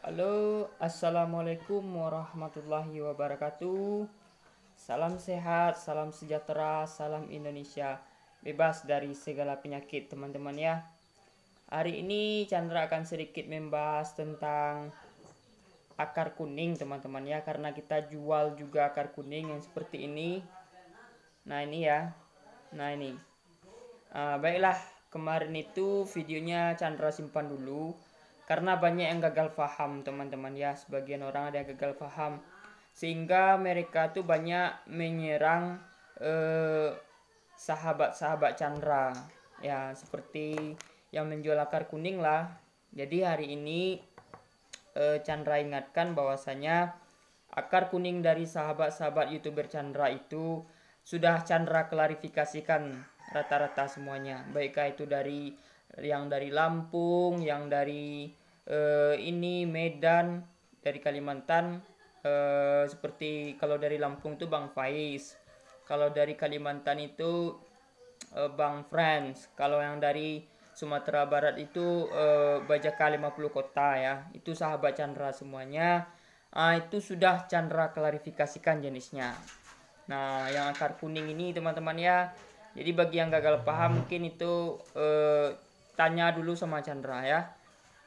Halo, Assalamualaikum warahmatullahi wabarakatuh Salam sehat, salam sejahtera, salam Indonesia Bebas dari segala penyakit teman-teman ya Hari ini Chandra akan sedikit membahas tentang akar kuning teman-teman ya Karena kita jual juga akar kuning yang seperti ini Nah ini ya Nah ini uh, Baiklah, kemarin itu videonya Chandra simpan dulu karena banyak yang gagal paham teman-teman ya, sebagian orang ada yang gagal paham. Sehingga mereka tuh banyak menyerang eh, sahabat-sahabat Chandra ya seperti yang menjual akar kuning lah. Jadi hari ini eh, Chandra ingatkan bahwasanya akar kuning dari sahabat-sahabat youtuber Chandra itu sudah Chandra klarifikasikan rata-rata semuanya baikkah itu dari yang dari Lampung yang dari uh, ini Medan dari Kalimantan uh, seperti kalau dari Lampung itu Bang Faiz kalau dari Kalimantan itu uh, Bang Friends kalau yang dari Sumatera Barat itu uh, Bajaka 50 kota ya itu sahabat Chandra semuanya uh, itu sudah Chandra klarifikasikan jenisnya nah yang akar kuning ini teman-teman ya jadi bagi yang gagal paham mungkin itu tanya dulu sama Chandra ya.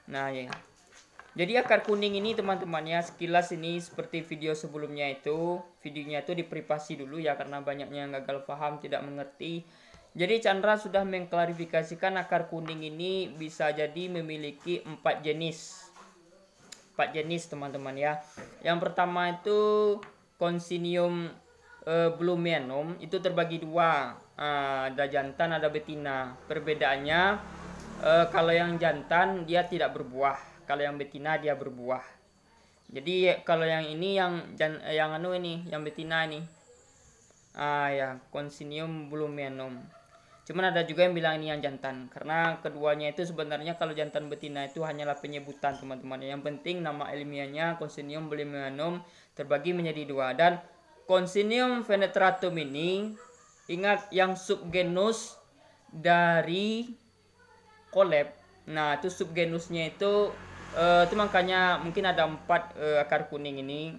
Nah, ya. Jadi akar kuning ini teman teman ya, sekilas ini seperti video sebelumnya itu videonya itu diprivasi dulu ya karena banyaknya yang gagal paham tidak mengerti. Jadi Chandra sudah mengklarifikasikan akar kuning ini bisa jadi memiliki empat jenis. Empat jenis teman-teman ya. Yang pertama itu Consinium e, eh, blumenum itu terbagi dua. Ah, ada jantan ada betina. Perbedaannya uh, kalau yang jantan dia tidak berbuah kalau yang betina dia berbuah jadi kalau yang ini yang jan, eh, yang anu ini yang betina ini ah ya consinium blumenum cuman ada juga yang bilang ini yang jantan karena keduanya itu sebenarnya kalau jantan betina itu hanyalah penyebutan teman-teman yang penting nama ilmiahnya consinium blumenum terbagi menjadi dua dan consinium venetratum ini ingat yang subgenus dari collab nah itu subgenusnya itu uh, itu makanya mungkin ada empat uh, akar kuning ini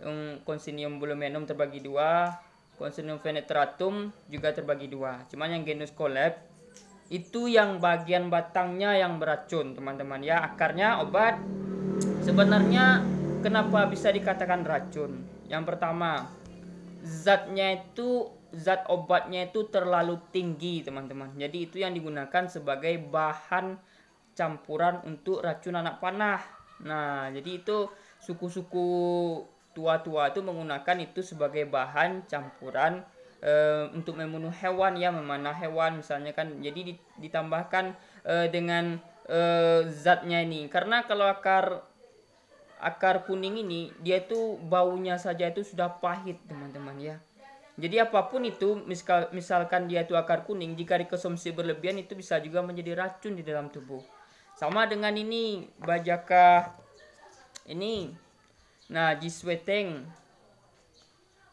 um, Consinium bulumenum terbagi dua Consinium venetratum juga terbagi dua cuman yang genus collab itu yang bagian batangnya yang beracun teman-teman ya akarnya obat sebenarnya kenapa bisa dikatakan racun yang pertama zatnya itu zat obatnya itu terlalu tinggi teman-teman jadi itu yang digunakan sebagai bahan campuran untuk racun anak panah nah jadi itu suku-suku tua-tua itu menggunakan itu sebagai bahan campuran e, untuk membunuh hewan ya memanah hewan misalnya kan jadi ditambahkan e, dengan e, zatnya ini karena kalau akar akar kuning ini dia itu baunya saja itu sudah pahit teman-teman ya jadi apapun itu misal misalkan dia itu akar kuning jika dikonsumsi berlebihan itu bisa juga menjadi racun di dalam tubuh sama dengan ini bajaka ini nah jisweteng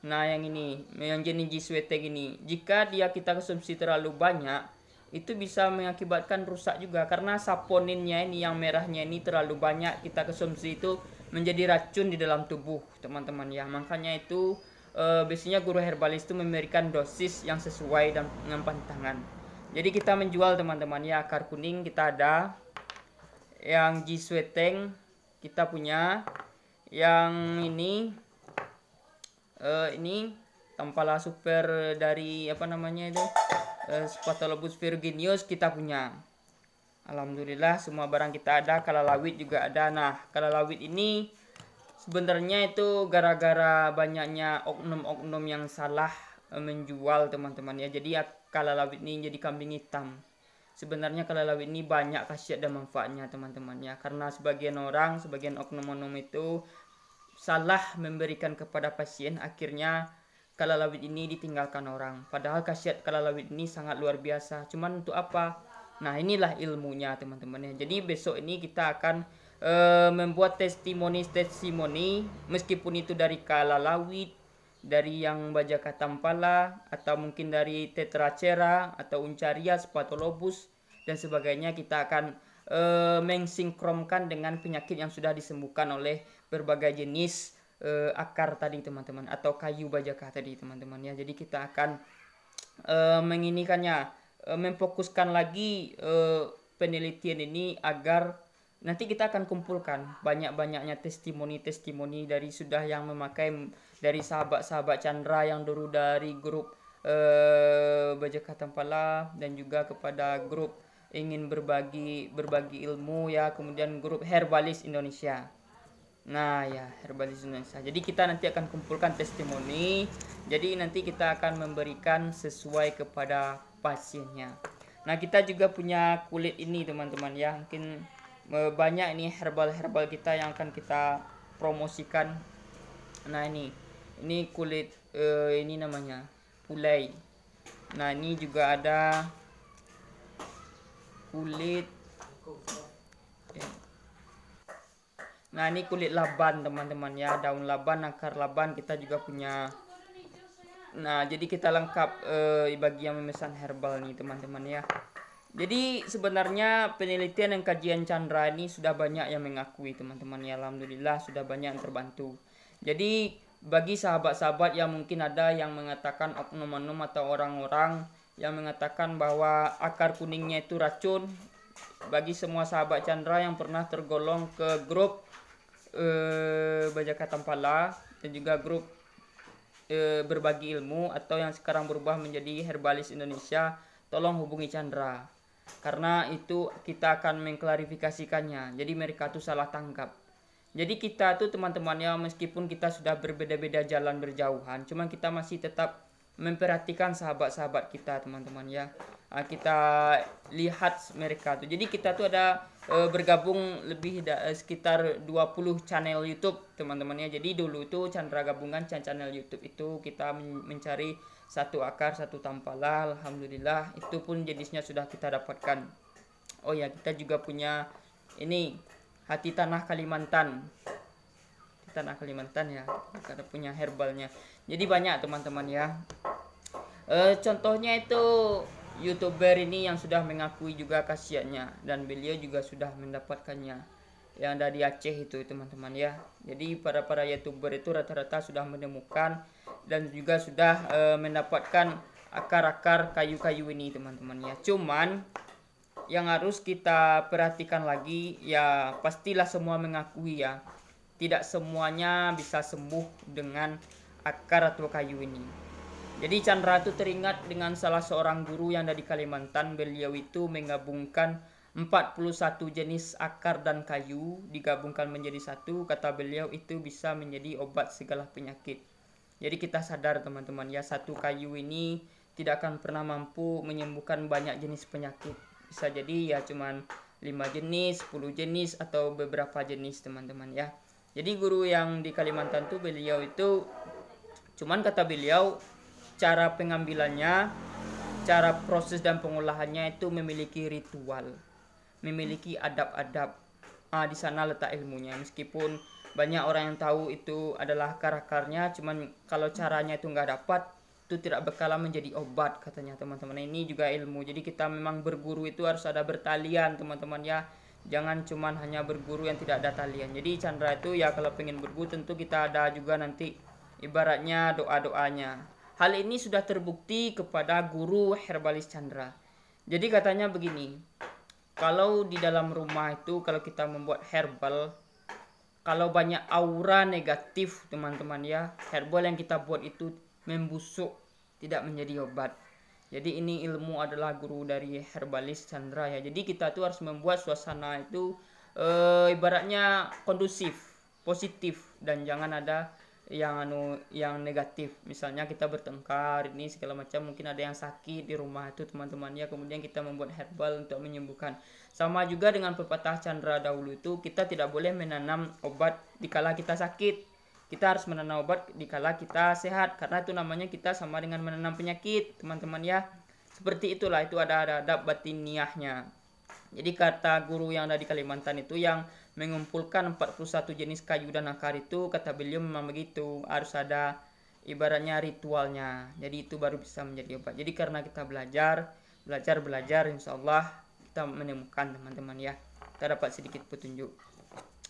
nah yang ini yang jenis jisweteng ini jika dia kita konsumsi terlalu banyak itu bisa mengakibatkan rusak juga karena saponinnya ini yang merahnya ini terlalu banyak kita konsumsi itu menjadi racun di dalam tubuh teman-teman ya makanya itu e, biasanya guru herbalis itu memberikan dosis yang sesuai dan dengan pantangan jadi kita menjual teman-teman ya akar kuning kita ada yang jisweteng kita punya yang ini e, ini tampala super dari apa namanya itu Eh, Spatolobus virginius kita punya. Alhamdulillah semua barang kita ada, kalalawit juga ada. Nah, kalalawit ini sebenarnya itu gara-gara banyaknya oknum-oknum yang salah eh, menjual teman-teman ya. Jadi kalau ya, kalalawit ini jadi kambing hitam. Sebenarnya kalalawit ini banyak khasiat dan manfaatnya teman-teman ya. Karena sebagian orang, sebagian oknum-oknum itu salah memberikan kepada pasien akhirnya kalalawit ini ditinggalkan orang. Padahal khasiat kalalawit ini sangat luar biasa. Cuman untuk apa? Nah inilah ilmunya teman-teman ya. Jadi besok ini kita akan uh, membuat testimoni-testimoni meskipun itu dari kalalawit, dari yang baja katampala atau mungkin dari tetracera atau uncaria spatolobus dan sebagainya kita akan e, eh, mengsinkronkan dengan penyakit yang sudah disembuhkan oleh berbagai jenis uh, akar tadi teman-teman atau kayu bajakah tadi teman-teman ya jadi kita akan uh, menginikannya uh, memfokuskan lagi uh, penelitian ini agar nanti kita akan kumpulkan banyak-banyaknya testimoni-testimoni dari sudah yang memakai dari sahabat-sahabat Chandra yang dulu dari grup uh, bajakah tempala dan juga kepada grup ingin berbagi berbagi ilmu ya kemudian grup herbalis Indonesia Nah ya herbalis Indonesia. Jadi kita nanti akan kumpulkan testimoni. Jadi nanti kita akan memberikan sesuai kepada pasiennya. Nah kita juga punya kulit ini teman-teman ya. Mungkin eh, banyak ini herbal-herbal kita yang akan kita promosikan. Nah ini ini kulit uh, ini namanya pulai. Nah ini juga ada kulit. Nah ini kulit laban teman-teman ya daun laban akar laban kita juga punya Nah jadi kita lengkap eh, bagi yang memesan herbal nih teman-teman ya Jadi sebenarnya penelitian dan kajian Chandra ini sudah banyak yang mengakui teman-teman ya Alhamdulillah sudah banyak yang terbantu Jadi bagi sahabat-sahabat yang mungkin ada yang mengatakan oknum-oknum atau orang-orang yang mengatakan bahwa akar kuningnya itu racun bagi semua sahabat Chandra yang pernah tergolong ke grup uh, eh, Bajaka Tampala dan juga grup uh, berbagi ilmu atau yang sekarang berubah menjadi Herbalis Indonesia tolong hubungi Chandra karena itu kita akan mengklarifikasikannya jadi mereka itu salah tangkap jadi kita tuh teman temannya meskipun kita sudah berbeda-beda jalan berjauhan cuman kita masih tetap memperhatikan sahabat-sahabat kita teman-teman ya uh, kita lihat mereka tuh jadi kita tuh ada uh, bergabung lebih da eh, sekitar 20 channel YouTube teman-teman ya jadi dulu itu Chandra gabungan channel YouTube itu kita men mencari satu akar satu tampala alhamdulillah itu pun jenisnya sudah kita dapatkan oh ya kita juga punya ini hati tanah Kalimantan tanah Kalimantan ya karena punya herbalnya jadi banyak teman-teman ya e, contohnya itu youtuber ini yang sudah mengakui juga kasiannya dan beliau juga sudah mendapatkannya yang dari Aceh itu teman-teman ya jadi para para youtuber itu rata-rata sudah menemukan dan juga sudah e, mendapatkan akar-akar kayu-kayu ini teman-teman ya cuman yang harus kita perhatikan lagi ya pastilah semua mengakui ya tidak semuanya bisa sembuh dengan akar atau kayu ini. Jadi Chandra itu teringat dengan salah seorang guru yang dari Kalimantan. Beliau itu menggabungkan 41 jenis akar dan kayu digabungkan menjadi satu. Kata beliau itu bisa menjadi obat segala penyakit. Jadi kita sadar teman-teman ya satu kayu ini tidak akan pernah mampu menyembuhkan banyak jenis penyakit. Bisa jadi ya cuman 5 jenis, 10 jenis atau beberapa jenis teman-teman ya jadi guru yang di Kalimantan tuh beliau itu cuman kata beliau cara pengambilannya cara proses dan pengolahannya itu memiliki ritual memiliki adab-adab ah, di sana letak ilmunya meskipun banyak orang yang tahu itu adalah karakternya cuman kalau caranya itu nggak dapat itu tidak berkala menjadi obat katanya teman-teman nah, ini juga ilmu jadi kita memang berguru itu harus ada bertalian teman-teman ya jangan cuman hanya berguru yang tidak ada talian jadi Chandra itu ya kalau pengen berguru tentu kita ada juga nanti ibaratnya doa-doanya hal ini sudah terbukti kepada guru herbalis Chandra jadi katanya begini kalau di dalam rumah itu kalau kita membuat herbal kalau banyak aura negatif teman-teman ya herbal yang kita buat itu membusuk tidak menjadi obat jadi ini ilmu adalah guru dari herbalis Chandra ya. Jadi kita tuh harus membuat suasana itu e, ibaratnya kondusif, positif dan jangan ada yang anu yang negatif. Misalnya kita bertengkar ini segala macam mungkin ada yang sakit di rumah itu teman-teman ya. Kemudian kita membuat herbal untuk menyembuhkan. Sama juga dengan pepatah Chandra dahulu itu kita tidak boleh menanam obat dikala kita sakit kita harus menanam obat dikala kita sehat karena itu namanya kita sama dengan menanam penyakit teman-teman ya seperti itulah itu ada ada adab batiniahnya jadi kata guru yang ada di Kalimantan itu yang mengumpulkan 41 jenis kayu dan akar itu kata beliau memang begitu harus ada ibaratnya ritualnya jadi itu baru bisa menjadi obat jadi karena kita belajar belajar belajar insyaallah kita menemukan teman-teman ya kita dapat sedikit petunjuk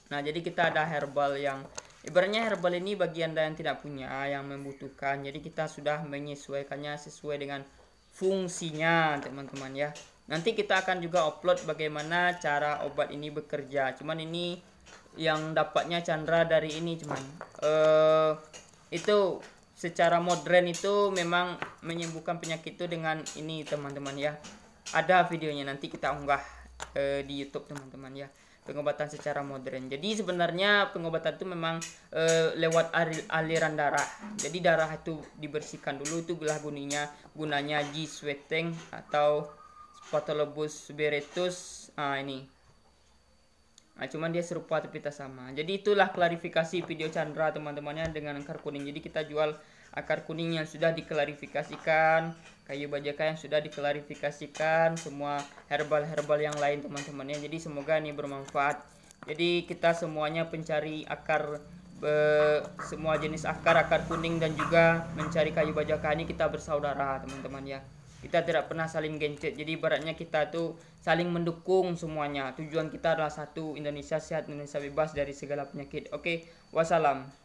nah jadi kita ada herbal yang Ibaratnya herbal ini bagi Anda yang tidak punya, yang membutuhkan. Jadi kita sudah menyesuaikannya sesuai dengan fungsinya, teman-teman ya. Nanti kita akan juga upload bagaimana cara obat ini bekerja. Cuman ini yang dapatnya Chandra dari ini cuman uh, itu secara modern itu memang menyembuhkan penyakit itu dengan ini teman-teman ya. Ada videonya nanti kita unggah uh, di YouTube teman-teman ya pengobatan secara modern. Jadi sebenarnya pengobatan itu memang e, lewat aliran darah. Jadi darah itu dibersihkan dulu itu gelah guninya gunanya G. sweating atau spotolobus beretus. Ah ini. Nah, cuman dia serupa tapi tak sama. Jadi itulah klarifikasi video Chandra teman-temannya dengan angkar kuning. Jadi kita jual akar kuning yang sudah diklarifikasikan, kayu bajaka yang sudah diklarifikasikan, semua herbal-herbal yang lain teman-teman ya. Jadi semoga ini bermanfaat. Jadi kita semuanya pencari akar be, semua jenis akar, akar kuning dan juga mencari kayu bajaka ini kita bersaudara teman-teman ya. Kita tidak pernah saling gencet. Jadi beratnya kita tuh saling mendukung semuanya. Tujuan kita adalah satu, Indonesia sehat, Indonesia bebas dari segala penyakit. Oke, wassalam.